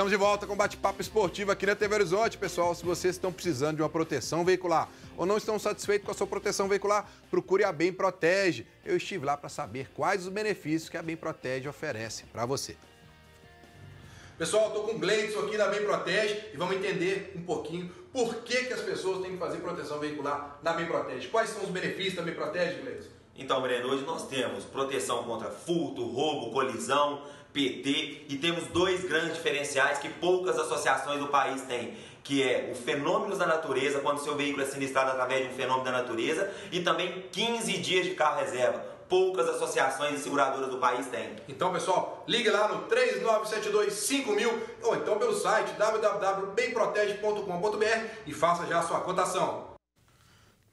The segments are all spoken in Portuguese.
Estamos de volta com bate-papo esportivo aqui na TV Horizonte. Pessoal, se vocês estão precisando de uma proteção veicular ou não estão satisfeitos com a sua proteção veicular, procure a Bem Protege. Eu estive lá para saber quais os benefícios que a Bem Protege oferece para você. Pessoal, estou com o Gleidson aqui da Bem Protege e vamos entender um pouquinho por que, que as pessoas têm que fazer proteção veicular na Bem Protege. Quais são os benefícios da Bem Protege, Gleidson? Então, Breno, hoje nós temos proteção contra furto, roubo, colisão, PT e temos dois grandes diferenciais que poucas associações do país têm, que é o fenômeno da natureza, quando seu veículo é sinistrado através de um fenômeno da natureza, e também 15 dias de carro reserva poucas associações e seguradoras do país têm. Então, pessoal, ligue lá no 3972 5000 ou então pelo site www.bemprotege.com.br e faça já a sua cotação.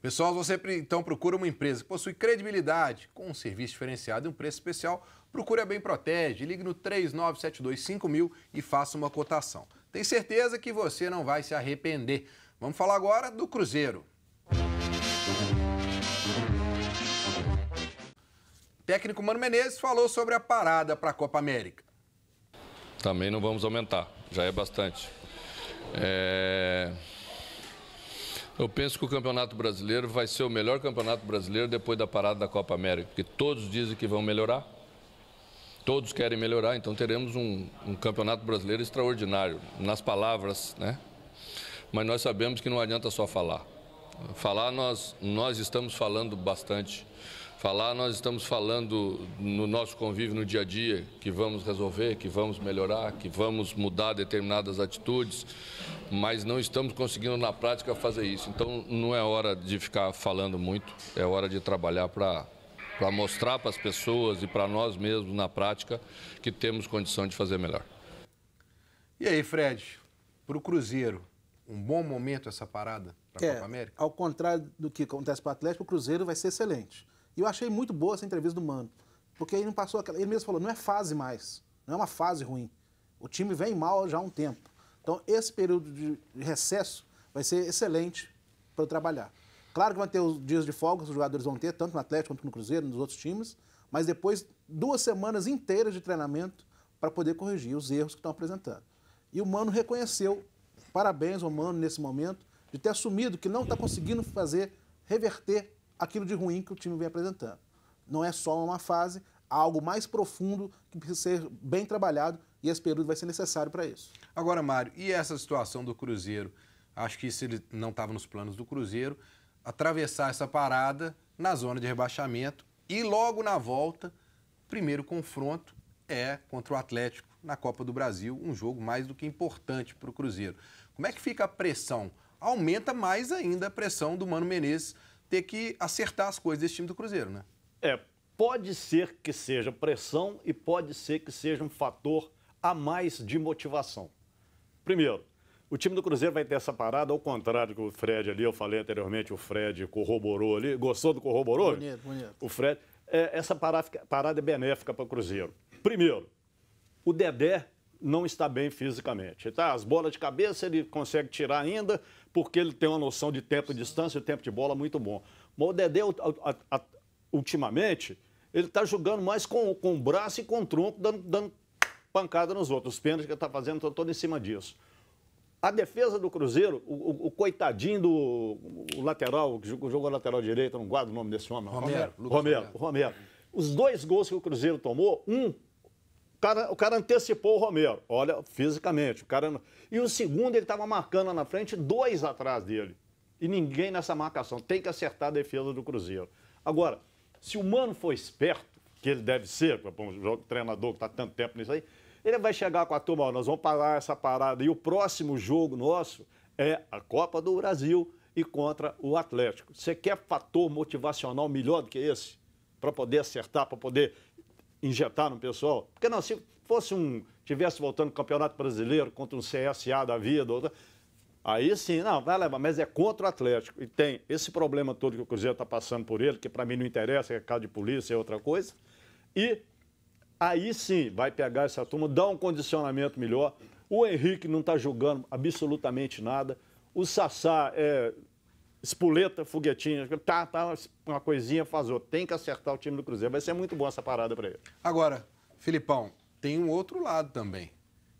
Pessoal, você então procura uma empresa que possui credibilidade, com um serviço diferenciado e um preço especial, procure a Bem Protege, ligue no 39725000 e faça uma cotação. Tem certeza que você não vai se arrepender. Vamos falar agora do Cruzeiro. O técnico Mano Menezes falou sobre a parada para a Copa América. Também não vamos aumentar, já é bastante. É... Eu penso que o Campeonato Brasileiro vai ser o melhor Campeonato Brasileiro depois da parada da Copa América, porque todos dizem que vão melhorar, todos querem melhorar, então teremos um, um Campeonato Brasileiro extraordinário, nas palavras, né? Mas nós sabemos que não adianta só falar. Falar, nós, nós estamos falando bastante falar, nós estamos falando no nosso convívio no dia a dia que vamos resolver, que vamos melhorar, que vamos mudar determinadas atitudes, mas não estamos conseguindo na prática fazer isso. Então não é hora de ficar falando muito, é hora de trabalhar para para mostrar para as pessoas e para nós mesmos na prática que temos condição de fazer melhor. E aí, Fred, para o Cruzeiro, um bom momento essa parada para a é, Copa América? Ao contrário do que acontece para o Atlético, o Cruzeiro vai ser excelente. E eu achei muito boa essa entrevista do Mano, porque ele não passou aquela... Ele mesmo falou, não é fase mais, não é uma fase ruim. O time vem mal já há um tempo. Então, esse período de recesso vai ser excelente para eu trabalhar. Claro que vão ter os dias de folga, os jogadores vão ter, tanto no Atlético quanto no Cruzeiro, nos outros times, mas depois duas semanas inteiras de treinamento para poder corrigir os erros que estão apresentando. E o Mano reconheceu, parabéns ao Mano nesse momento, de ter assumido que não está conseguindo fazer, reverter aquilo de ruim que o time vem apresentando. Não é só uma fase, há algo mais profundo que precisa ser bem trabalhado e esse período vai ser necessário para isso. Agora, Mário, e essa situação do Cruzeiro? Acho que se ele não estava nos planos do Cruzeiro, atravessar essa parada na zona de rebaixamento e logo na volta, primeiro confronto é contra o Atlético na Copa do Brasil, um jogo mais do que importante para o Cruzeiro. Como é que fica a pressão? Aumenta mais ainda a pressão do Mano Menezes ter que acertar as coisas desse time do Cruzeiro, né? É, pode ser que seja pressão e pode ser que seja um fator a mais de motivação. Primeiro, o time do Cruzeiro vai ter essa parada, ao contrário que o Fred ali, eu falei anteriormente, o Fred corroborou ali. Gostou do corroborou? Bonito, bonito. O Fred. É, essa parada é benéfica para o Cruzeiro. Primeiro, o Dedé não está bem fisicamente. Tá? As bolas de cabeça ele consegue tirar ainda, porque ele tem uma noção de tempo de distância e tempo de bola muito bom. Mas o Dedé, ultimamente, ele está jogando mais com, com o braço e com o tronco, dando, dando pancada nos outros. Os pênaltis que ele está fazendo estão todos em cima disso. A defesa do Cruzeiro, o, o coitadinho do o lateral, que jogou lateral direito, não guardo o nome desse homem. É Romero. Romero. Romero. Romero. Os dois gols que o Cruzeiro tomou, um cara, o cara antecipou o Romero, olha, fisicamente. O cara... E o segundo, ele estava marcando na frente, dois atrás dele. E ninguém nessa marcação. Tem que acertar a defesa do Cruzeiro. Agora, se o Mano for esperto, que ele deve ser, um treinador que está tanto tempo nisso aí, ele vai chegar com a turma, ó, nós vamos parar essa parada. E o próximo jogo nosso é a Copa do Brasil e contra o Atlético. Você quer fator motivacional melhor do que esse? Para poder acertar, para poder injetar no pessoal. Porque não, se fosse um. tivesse voltando o Campeonato Brasileiro contra um CSA da vida, outra, aí sim, não, vai levar, mas é contra o Atlético. E tem esse problema todo que o Cruzeiro está passando por ele, que para mim não interessa, é caso de polícia, é outra coisa. E aí sim vai pegar essa turma, dar um condicionamento melhor. O Henrique não está julgando absolutamente nada. O Sassá é, espoleta, foguetinha, tá, tá, uma coisinha faz outra. Tem que acertar o time do Cruzeiro. Vai ser muito bom essa parada para ele. Agora, Filipão, tem um outro lado também.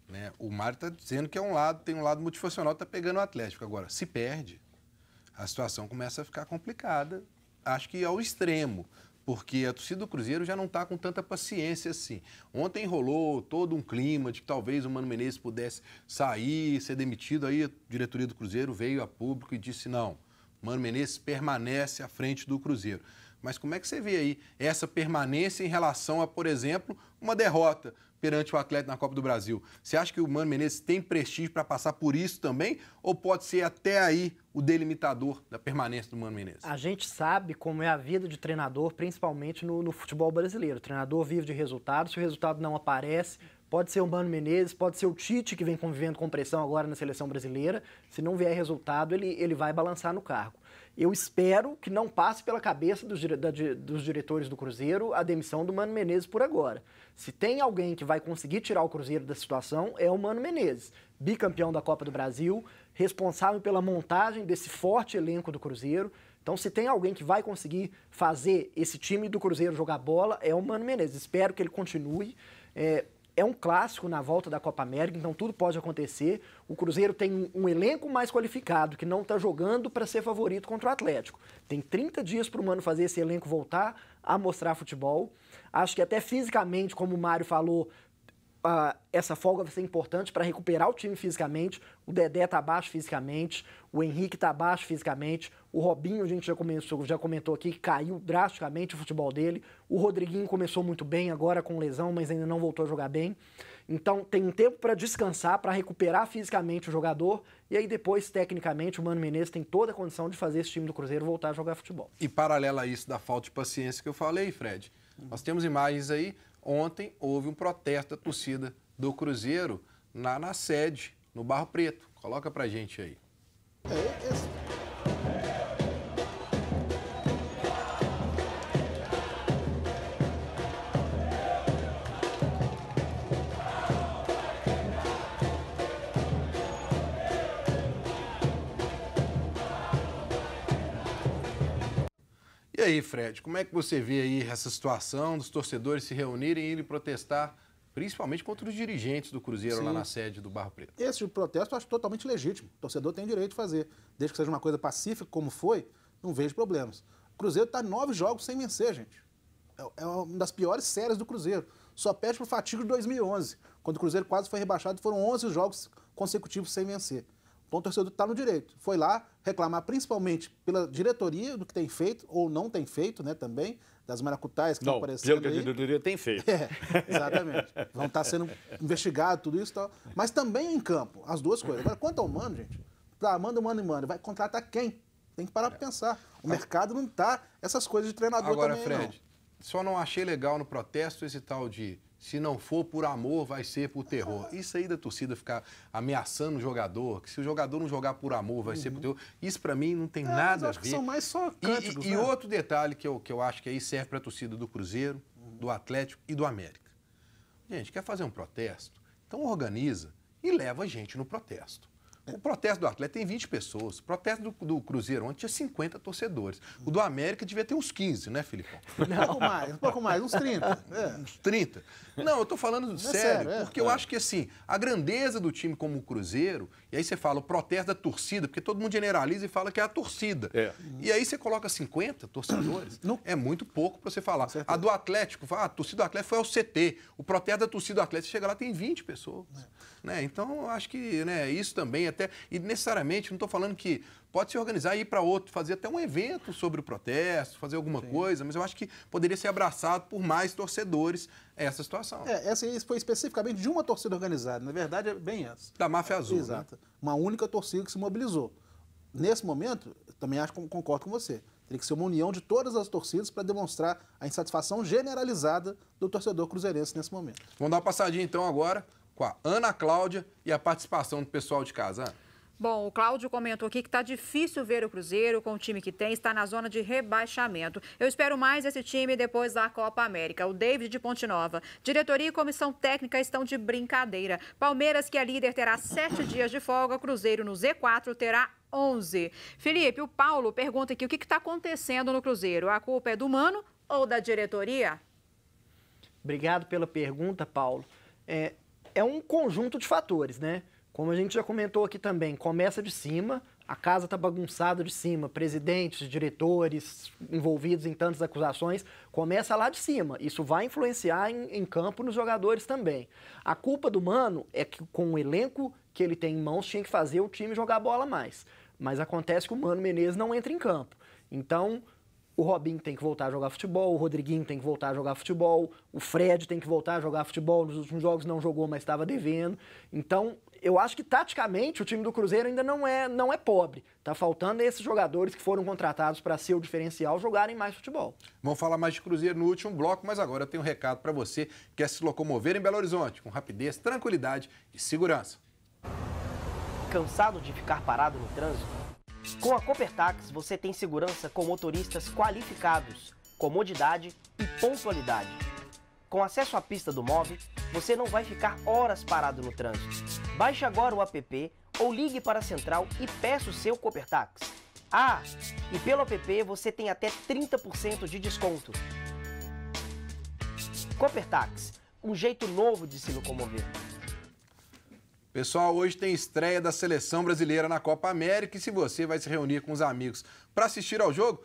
Né? O Mário tá dizendo que é um lado, tem um lado multifuncional, tá pegando o Atlético. Agora, se perde, a situação começa a ficar complicada. Acho que ao é extremo porque a torcida do Cruzeiro já não está com tanta paciência assim. Ontem rolou todo um clima de que talvez o Mano Menezes pudesse sair, ser demitido, aí a diretoria do Cruzeiro veio a público e disse não. Mano Menezes permanece à frente do Cruzeiro. Mas como é que você vê aí essa permanência em relação a, por exemplo, uma derrota perante o Atlético na Copa do Brasil? Você acha que o Mano Menezes tem prestígio para passar por isso também? Ou pode ser até aí o delimitador da permanência do Mano Menezes? A gente sabe como é a vida de treinador, principalmente no, no futebol brasileiro. O treinador vive de resultados, se o resultado não aparece, Pode ser o Mano Menezes, pode ser o Tite, que vem convivendo com pressão agora na seleção brasileira. Se não vier resultado, ele, ele vai balançar no cargo. Eu espero que não passe pela cabeça dos, da, dos diretores do Cruzeiro a demissão do Mano Menezes por agora. Se tem alguém que vai conseguir tirar o Cruzeiro da situação, é o Mano Menezes, bicampeão da Copa do Brasil, responsável pela montagem desse forte elenco do Cruzeiro. Então, se tem alguém que vai conseguir fazer esse time do Cruzeiro jogar bola, é o Mano Menezes. Espero que ele continue. É, é um clássico na volta da Copa América, então tudo pode acontecer. O Cruzeiro tem um elenco mais qualificado, que não está jogando para ser favorito contra o Atlético. Tem 30 dias para o Mano fazer esse elenco voltar a mostrar futebol. Acho que até fisicamente, como o Mário falou, Uh, essa folga vai ser importante para recuperar o time fisicamente. O Dedé está abaixo fisicamente, o Henrique está abaixo fisicamente, o Robinho, a gente já, começou, já comentou aqui, caiu drasticamente o futebol dele. O Rodriguinho começou muito bem, agora com lesão, mas ainda não voltou a jogar bem. Então tem um tempo para descansar, para recuperar fisicamente o jogador. E aí depois, tecnicamente, o Mano Menezes tem toda a condição de fazer esse time do Cruzeiro voltar a jogar futebol. E paralela a isso, da falta de paciência que eu falei, Fred, nós temos imagens aí ontem houve um protesto da torcida do Cruzeiro na, na sede, no Barro Preto. Coloca pra gente aí. É, é aí, Fred, como é que você vê aí essa situação dos torcedores se reunirem e irem protestar, principalmente contra os dirigentes do Cruzeiro Sim. lá na sede do Barro Preto? Esse protesto eu acho totalmente legítimo. O torcedor tem direito de fazer. Desde que seja uma coisa pacífica, como foi, não vejo problemas. O Cruzeiro está nove jogos sem vencer, gente. É, é uma das piores séries do Cruzeiro. Só perde para o Fatigo de 2011, quando o Cruzeiro quase foi rebaixado e foram 11 jogos consecutivos sem vencer. Então o torcedor está no direito. Foi lá reclamar principalmente pela diretoria do que tem feito ou não tem feito, né, também, das maracutais que não, estão aparecendo. Pelo que a diretoria tem feito. É, exatamente. Vão estar tá sendo investigados, tudo isso e tal. Mas também em campo, as duas coisas. Agora, quanto ao mano, gente, tá, manda o mano e mano. Vai contratar quem? Tem que parar para é. pensar. O mercado não está essas coisas de treinador Agora, também, Fred, não. só não achei legal no protesto esse tal de se não for por amor, vai ser por terror. Isso aí da torcida ficar ameaçando o jogador, que se o jogador não jogar por amor, vai uhum. ser por uhum. terror. Isso para mim não tem é, nada a ver. são mais só cânticos, e, e, né? e outro detalhe que eu, que eu acho que aí serve para a torcida do Cruzeiro, uhum. do Atlético e do América. Gente, quer fazer um protesto? Então organiza e leva a gente no protesto. O protesto do Atlético tem 20 pessoas. O protesto do, do Cruzeiro ontem tinha 50 torcedores. O do América devia ter uns 15, né, Filipão? Um pouco mais, um pouco mais, uns 30. É. Uns 30. Não, eu estou falando é sério, é, porque é. eu acho que, assim, a grandeza do time como o Cruzeiro, e aí você fala o protesto da torcida, porque todo mundo generaliza e fala que é a torcida. É. E aí você coloca 50 torcedores, Não. é muito pouco para você falar. A do Atlético, ah, a torcida do Atlético foi ao CT. O protesto da torcida do Atlético, chega lá, tem 20 pessoas. É. Né? Então, eu acho que né, isso também é até. E necessariamente, não estou falando que pode se organizar e ir para outro, fazer até um evento sobre o protesto, fazer alguma Sim. coisa, mas eu acho que poderia ser abraçado por mais torcedores essa situação. É, essa foi especificamente de uma torcida organizada, na verdade é bem essa. Da máfia azul. Né? Exato. Né? Uma única torcida que se mobilizou. Nesse momento, também acho concordo com você. Teria que ser uma união de todas as torcidas para demonstrar a insatisfação generalizada do torcedor cruzeirense nesse momento. Vamos dar uma passadinha então agora com a Ana Cláudia e a participação do pessoal de casa. Bom, o Cláudio comentou aqui que está difícil ver o Cruzeiro com o time que tem, está na zona de rebaixamento. Eu espero mais esse time depois da Copa América. O David de Ponte Nova. Diretoria e comissão técnica estão de brincadeira. Palmeiras, que é líder, terá sete dias de folga. Cruzeiro no Z4 terá 11. Felipe, o Paulo pergunta aqui o que está acontecendo no Cruzeiro. A culpa é do Mano ou da diretoria? Obrigado pela pergunta, Paulo. É, é um conjunto de fatores, né? Como a gente já comentou aqui também, começa de cima, a casa está bagunçada de cima, presidentes, diretores envolvidos em tantas acusações, começa lá de cima. Isso vai influenciar em, em, campo nos jogadores também. A culpa do Mano é que com o elenco que ele tem em mãos tinha que fazer o time jogar bola mais. Mas acontece que o Mano Menezes não entra em campo. Então, o Robin tem que voltar a jogar futebol, o Rodriguinho tem que voltar a jogar futebol, o Fred tem que voltar a jogar futebol, nos últimos jogos não jogou, mas estava devendo. Então, eu acho que taticamente o time do Cruzeiro ainda não é, não é pobre. Tá faltando esses jogadores que foram contratados para ser o diferencial jogarem mais futebol. Vamos falar mais de Cruzeiro no último bloco, mas agora eu tenho um recado para você que quer é se locomover em Belo Horizonte com rapidez, tranquilidade e segurança. Cansado de ficar parado no trânsito? Com a Copertax você tem segurança com motoristas qualificados, comodidade e pontualidade. Com acesso à pista do MOV, você não vai ficar horas parado no trânsito. Baixe agora o app ou ligue para a central e peça o seu Copertax. Ah, e pelo app você tem até 30% de desconto. Copertax, um jeito novo de se locomover. Pessoal, hoje tem estreia da seleção brasileira na Copa América e se você vai se reunir com os amigos para assistir ao jogo,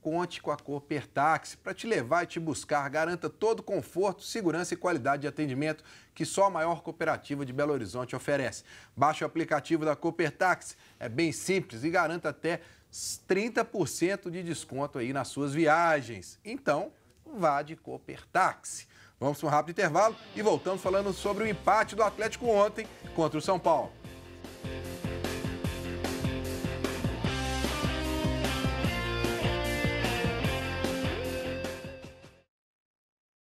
conte com a Cooper Táxi para te levar e te buscar. Garanta todo conforto, segurança e qualidade de atendimento que só a maior cooperativa de Belo Horizonte oferece. Baixe o aplicativo da Cooper Táxi, é bem simples e garanta até 30% de desconto aí nas suas viagens. Então, vá de Cooper Táxi. Vamos para um rápido intervalo e voltamos falando sobre o empate do Atlético ontem contra o São Paulo.